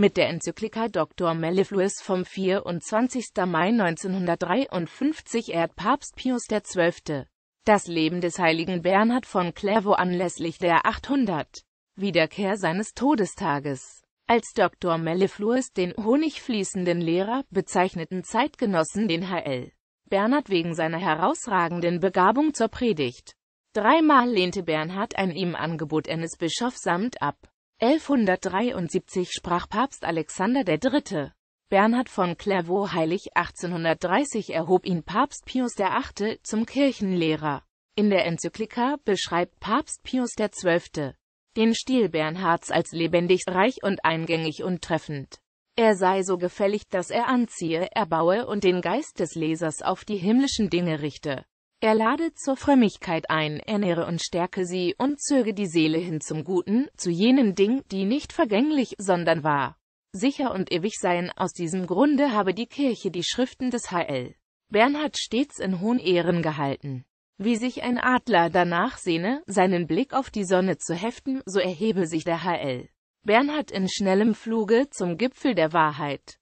Mit der Enzyklika Dr. Mellifluis vom 24. Mai 1953 ehrt Papst Pius XII. das Leben des heiligen Bernhard von Clairvaux anlässlich der 800. Wiederkehr seines Todestages. Als Dr. Mellifluis den honigfließenden Lehrer bezeichneten Zeitgenossen den H.L. Bernhard wegen seiner herausragenden Begabung zur Predigt. Dreimal lehnte Bernhard ein ihm Angebot eines Bischofsamt ab. 1173 sprach Papst Alexander III. Bernhard von Clairvaux heilig 1830 erhob ihn Papst Pius VIII. zum Kirchenlehrer. In der Enzyklika beschreibt Papst Pius XII. den Stil Bernhards als lebendig, reich und eingängig und treffend. Er sei so gefällig, dass er anziehe, erbaue und den Geist des Lesers auf die himmlischen Dinge richte. Er lade zur Frömmigkeit ein, ernähre und stärke sie und zöge die Seele hin zum Guten, zu jenen Ding, die nicht vergänglich, sondern wahr, sicher und ewig seien. Aus diesem Grunde habe die Kirche die Schriften des H.L. Bernhard stets in hohen Ehren gehalten. Wie sich ein Adler danach sehne, seinen Blick auf die Sonne zu heften, so erhebe sich der H.L. Bernhard in schnellem Fluge zum Gipfel der Wahrheit.